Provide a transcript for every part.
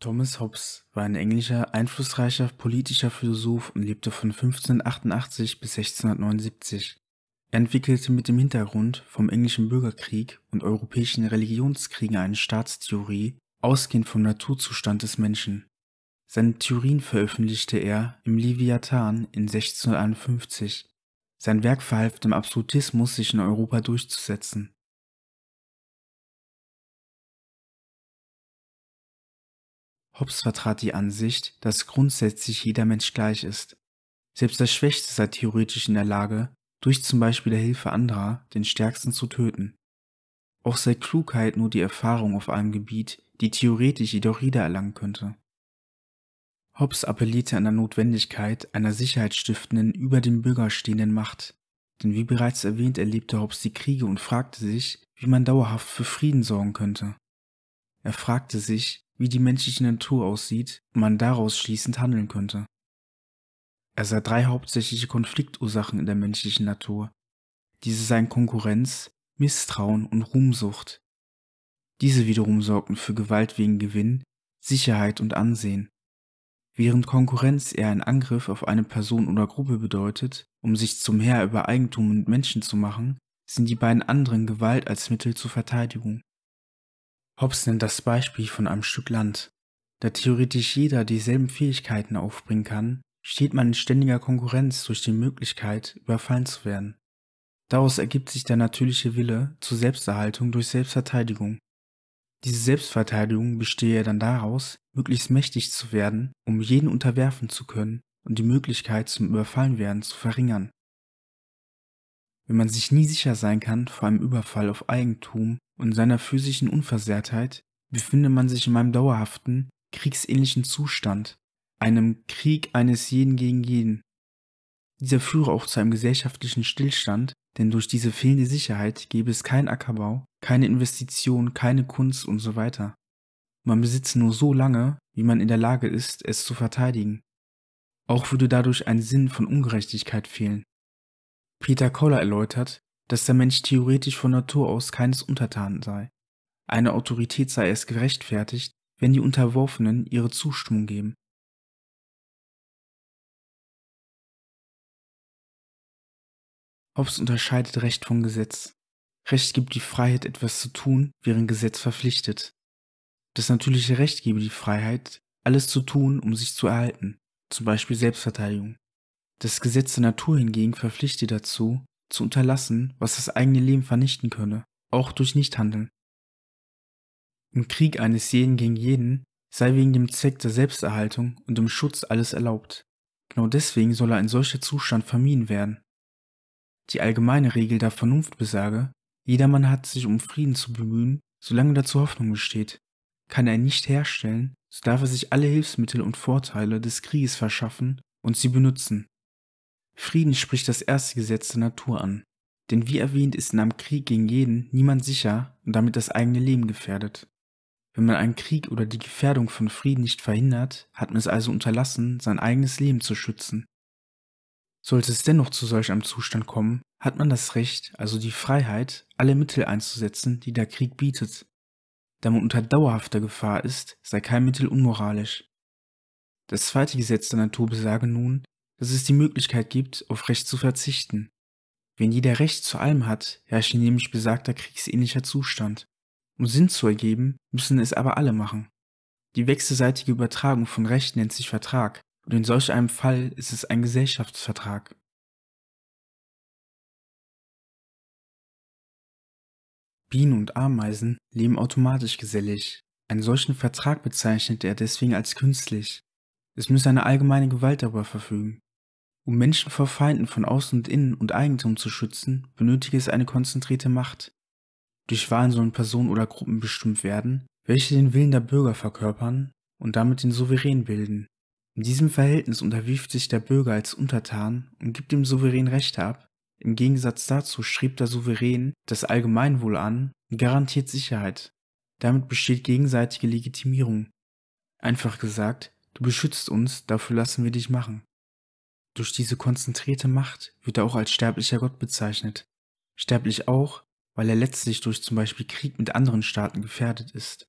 Thomas Hobbes war ein englischer, einflussreicher politischer Philosoph und lebte von 1588 bis 1679. Er entwickelte mit dem Hintergrund vom englischen Bürgerkrieg und europäischen Religionskriegen eine Staatstheorie, ausgehend vom Naturzustand des Menschen. Seine Theorien veröffentlichte er im Leviathan in 1651. Sein Werk verhalf dem Absolutismus, sich in Europa durchzusetzen. Hobbes vertrat die Ansicht, dass grundsätzlich jeder Mensch gleich ist. Selbst der Schwächste sei theoretisch in der Lage, durch zum Beispiel der Hilfe anderer den Stärksten zu töten. Auch sei Klugheit nur die Erfahrung auf einem Gebiet, die theoretisch jedoch jeder erlangen könnte. Hobbes appellierte an der Notwendigkeit einer sicherheitsstiftenden, über dem Bürger stehenden Macht, denn wie bereits erwähnt erlebte Hobbes die Kriege und fragte sich, wie man dauerhaft für Frieden sorgen könnte. Er fragte sich, wie die menschliche Natur aussieht, man daraus schließend handeln könnte. Er sah drei hauptsächliche Konfliktursachen in der menschlichen Natur. Diese seien Konkurrenz, Misstrauen und Ruhmsucht. Diese wiederum sorgten für Gewalt wegen Gewinn, Sicherheit und Ansehen. Während Konkurrenz eher ein Angriff auf eine Person oder Gruppe bedeutet, um sich zum Herr über Eigentum und Menschen zu machen, sind die beiden anderen Gewalt als Mittel zur Verteidigung. Hobbes nennt das Beispiel von einem Stück Land. Da theoretisch jeder dieselben Fähigkeiten aufbringen kann, steht man in ständiger Konkurrenz durch die Möglichkeit, überfallen zu werden. Daraus ergibt sich der natürliche Wille zur Selbsterhaltung durch Selbstverteidigung. Diese Selbstverteidigung bestehe dann daraus, möglichst mächtig zu werden, um jeden unterwerfen zu können und die Möglichkeit zum Überfallenwerden zu verringern. Wenn man sich nie sicher sein kann vor einem Überfall auf Eigentum und seiner physischen Unversehrtheit, befindet man sich in einem dauerhaften, kriegsähnlichen Zustand, einem Krieg eines jeden gegen jeden. Dieser führe auch zu einem gesellschaftlichen Stillstand, denn durch diese fehlende Sicherheit gäbe es keinen Ackerbau, keine Investition, keine Kunst und so weiter. Man besitzt nur so lange, wie man in der Lage ist, es zu verteidigen. Auch würde dadurch ein Sinn von Ungerechtigkeit fehlen. Peter Koller erläutert, dass der Mensch theoretisch von Natur aus keines Untertanen sei. Eine Autorität sei erst gerechtfertigt, wenn die Unterworfenen ihre Zustimmung geben. Hobbes unterscheidet Recht vom Gesetz. Recht gibt die Freiheit, etwas zu tun, während Gesetz verpflichtet. Das natürliche Recht gebe die Freiheit, alles zu tun, um sich zu erhalten, zum Beispiel Selbstverteidigung. Das Gesetz der Natur hingegen verpflichtet dazu, zu unterlassen, was das eigene Leben vernichten könne, auch durch Nichthandeln. Im Krieg eines jeden gegen jeden sei wegen dem Zweck der Selbsterhaltung und dem Schutz alles erlaubt. Genau deswegen solle ein solcher Zustand vermieden werden. Die allgemeine Regel der Vernunft besage, jedermann hat sich um Frieden zu bemühen, solange dazu Hoffnung besteht. Kann er ihn nicht herstellen, so darf er sich alle Hilfsmittel und Vorteile des Krieges verschaffen und sie benutzen. Frieden spricht das erste Gesetz der Natur an. Denn wie erwähnt ist in einem Krieg gegen jeden niemand sicher und damit das eigene Leben gefährdet. Wenn man einen Krieg oder die Gefährdung von Frieden nicht verhindert, hat man es also unterlassen, sein eigenes Leben zu schützen. Sollte es dennoch zu solch einem Zustand kommen, hat man das Recht, also die Freiheit, alle Mittel einzusetzen, die der Krieg bietet. Da man unter dauerhafter Gefahr ist, sei kein Mittel unmoralisch. Das zweite Gesetz der Natur besage nun, dass es die Möglichkeit gibt, auf Recht zu verzichten. Wenn jeder Recht zu allem hat, herrscht nämlich besagter kriegsähnlicher Zustand. Um Sinn zu ergeben, müssen es aber alle machen. Die wechselseitige Übertragung von Recht nennt sich Vertrag, und in solch einem Fall ist es ein Gesellschaftsvertrag. Bienen und Ameisen leben automatisch gesellig. Einen solchen Vertrag bezeichnet er deswegen als künstlich. Es müsse eine allgemeine Gewalt darüber verfügen. Um Menschen vor Feinden von außen und innen und Eigentum zu schützen, benötige es eine konzentrierte Macht. Durch Wahlen sollen Personen oder Gruppen bestimmt werden, welche den Willen der Bürger verkörpern und damit den Souverän bilden. In diesem Verhältnis unterwirft sich der Bürger als Untertan und gibt dem Souverän Rechte ab. Im Gegensatz dazu strebt der Souverän das Allgemeinwohl an und garantiert Sicherheit. Damit besteht gegenseitige Legitimierung. Einfach gesagt, du beschützt uns, dafür lassen wir dich machen. Durch diese konzentrierte Macht wird er auch als sterblicher Gott bezeichnet. Sterblich auch, weil er letztlich durch zum Beispiel Krieg mit anderen Staaten gefährdet ist.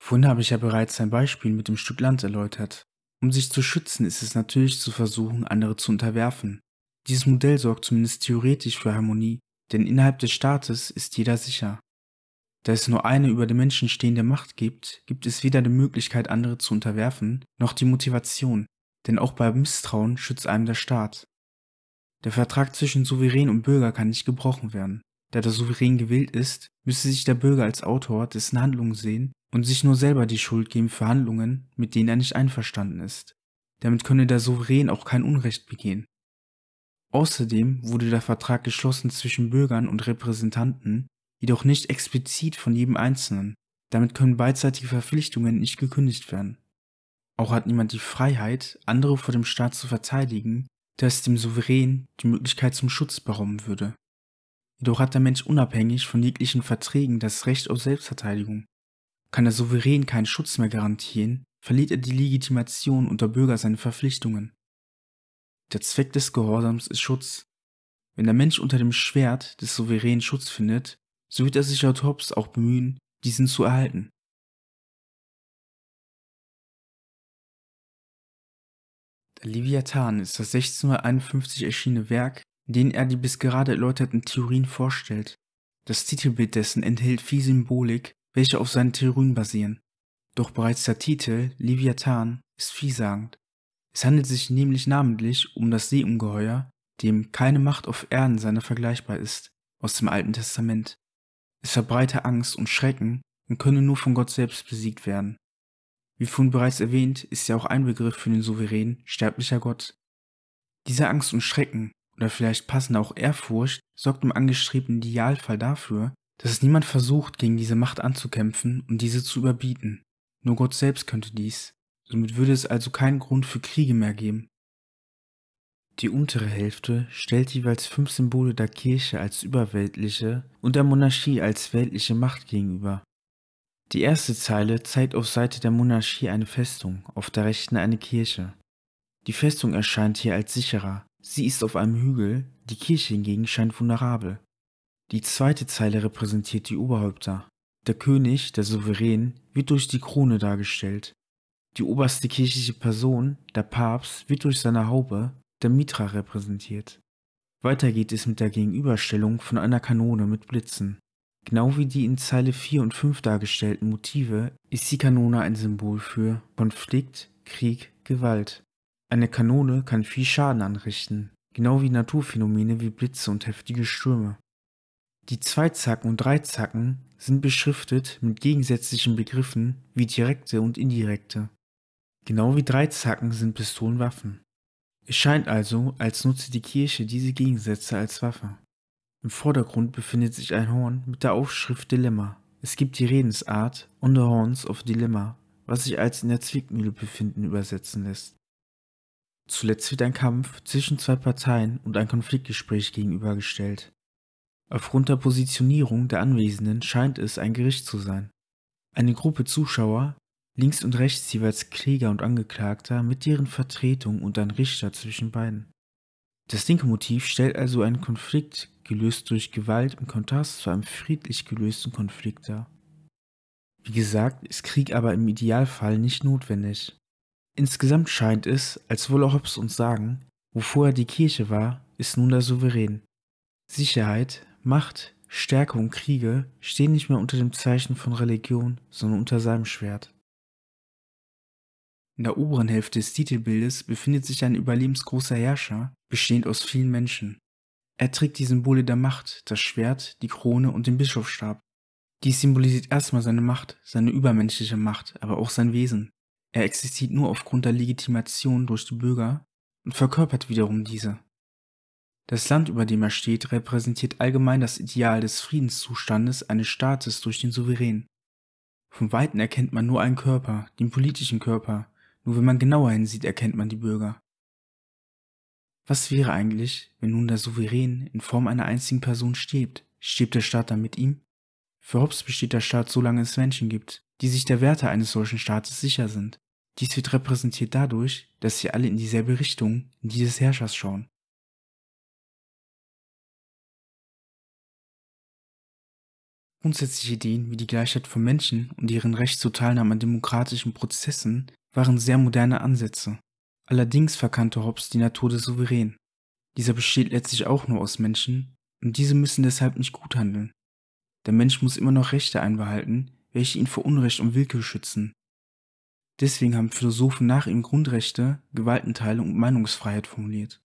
Vorhin habe ich ja bereits sein Beispiel mit dem Stück Land erläutert. Um sich zu schützen, ist es natürlich zu versuchen, andere zu unterwerfen. Dieses Modell sorgt zumindest theoretisch für Harmonie, denn innerhalb des Staates ist jeder sicher. Da es nur eine über den Menschen stehende Macht gibt, gibt es weder die Möglichkeit, andere zu unterwerfen, noch die Motivation, denn auch bei Misstrauen schützt einem der Staat. Der Vertrag zwischen Souverän und Bürger kann nicht gebrochen werden. Da der Souverän gewählt ist, müsste sich der Bürger als Autor dessen Handlungen sehen und sich nur selber die Schuld geben für Handlungen, mit denen er nicht einverstanden ist. Damit könne der Souverän auch kein Unrecht begehen. Außerdem wurde der Vertrag geschlossen zwischen Bürgern und Repräsentanten, jedoch nicht explizit von jedem Einzelnen. Damit können beidseitige Verpflichtungen nicht gekündigt werden. Auch hat niemand die Freiheit, andere vor dem Staat zu verteidigen, da es dem Souverän die Möglichkeit zum Schutz berauben würde. Jedoch hat der Mensch unabhängig von jeglichen Verträgen das Recht auf Selbstverteidigung. Kann der Souverän keinen Schutz mehr garantieren, verliert er die Legitimation und der Bürger seine Verpflichtungen. Der Zweck des Gehorsams ist Schutz. Wenn der Mensch unter dem Schwert des Souveränen Schutz findet, so wird er sich laut Hobbes auch bemühen, diesen zu erhalten. Leviathan ist das 1651 erschienene Werk, in dem er die bis gerade erläuterten Theorien vorstellt. Das Titelbild dessen enthält viel Symbolik, welche auf seinen Theorien basieren. Doch bereits der Titel, Leviathan, ist vielsagend. Es handelt sich nämlich namentlich um das Seeungeheuer, dem keine Macht auf Erden seiner vergleichbar ist, aus dem Alten Testament. Es verbreite Angst und Schrecken und könne nur von Gott selbst besiegt werden. Wie vorhin bereits erwähnt, ist ja auch ein Begriff für den souverän, sterblicher Gott. Diese Angst und Schrecken, oder vielleicht passende auch Ehrfurcht, sorgt im angestrebten Idealfall dafür, dass es niemand versucht, gegen diese Macht anzukämpfen und diese zu überbieten. Nur Gott selbst könnte dies. Somit würde es also keinen Grund für Kriege mehr geben. Die untere Hälfte stellt jeweils fünf Symbole der Kirche als überweltliche und der Monarchie als weltliche Macht gegenüber. Die erste Zeile zeigt auf Seite der Monarchie eine Festung, auf der rechten eine Kirche. Die Festung erscheint hier als sicherer, sie ist auf einem Hügel, die Kirche hingegen scheint vulnerabel. Die zweite Zeile repräsentiert die Oberhäupter. Der König, der Souverän, wird durch die Krone dargestellt. Die oberste kirchliche Person, der Papst, wird durch seine Haube, der Mitra, repräsentiert. Weiter geht es mit der Gegenüberstellung von einer Kanone mit Blitzen. Genau wie die in Zeile 4 und 5 dargestellten Motive ist die Kanone ein Symbol für Konflikt, Krieg, Gewalt. Eine Kanone kann viel Schaden anrichten, genau wie Naturphänomene wie Blitze und heftige Stürme. Die Zweizacken und Dreizacken sind beschriftet mit gegensätzlichen Begriffen wie direkte und indirekte. Genau wie Dreizacken sind Pistolen Waffen. Es scheint also, als nutze die Kirche diese Gegensätze als Waffe. Im Vordergrund befindet sich ein Horn mit der Aufschrift Dilemma. Es gibt die Redensart On the Horns of Dilemma, was sich als in der Zwickmühle befinden übersetzen lässt. Zuletzt wird ein Kampf zwischen zwei Parteien und ein Konfliktgespräch gegenübergestellt. Aufgrund der Positionierung der Anwesenden scheint es ein Gericht zu sein. Eine Gruppe Zuschauer, links und rechts jeweils Kläger und Angeklagter mit deren Vertretung und ein Richter zwischen beiden. Das linke Motiv stellt also einen Konflikt, gelöst durch Gewalt, im Kontrast zu einem friedlich gelösten Konflikt dar. Wie gesagt, ist Krieg aber im Idealfall nicht notwendig. Insgesamt scheint es, als wolle Hobbes uns sagen, wo vorher die Kirche war, ist nun der Souverän. Sicherheit, Macht, Stärke und Kriege stehen nicht mehr unter dem Zeichen von Religion, sondern unter seinem Schwert. In der oberen Hälfte des Titelbildes befindet sich ein überlebensgroßer Herrscher, bestehend aus vielen Menschen. Er trägt die Symbole der Macht, das Schwert, die Krone und den Bischofsstab. Dies symbolisiert erstmal seine Macht, seine übermenschliche Macht, aber auch sein Wesen. Er existiert nur aufgrund der Legitimation durch die Bürger und verkörpert wiederum diese. Das Land, über dem er steht, repräsentiert allgemein das Ideal des Friedenszustandes eines Staates durch den Souverän. Von Weitem erkennt man nur einen Körper, den politischen Körper, nur wenn man genauer hinsieht, erkennt man die Bürger. Was wäre eigentlich, wenn nun der Souverän in Form einer einzigen Person stirbt? Stirbt der Staat dann mit ihm? Für Hobbes besteht der Staat, solange es Menschen gibt, die sich der Werte eines solchen Staates sicher sind. Dies wird repräsentiert dadurch, dass sie alle in dieselbe Richtung, in die des Herrschers schauen. Grundsätzliche Ideen wie die Gleichheit von Menschen und deren Recht zur Teilnahme an demokratischen Prozessen waren sehr moderne Ansätze. Allerdings verkannte Hobbes die Natur des Souverän. Dieser besteht letztlich auch nur aus Menschen, und diese müssen deshalb nicht gut handeln. Der Mensch muss immer noch Rechte einbehalten, welche ihn vor Unrecht und Willkür schützen. Deswegen haben Philosophen nach ihm Grundrechte, Gewaltenteilung und Meinungsfreiheit formuliert.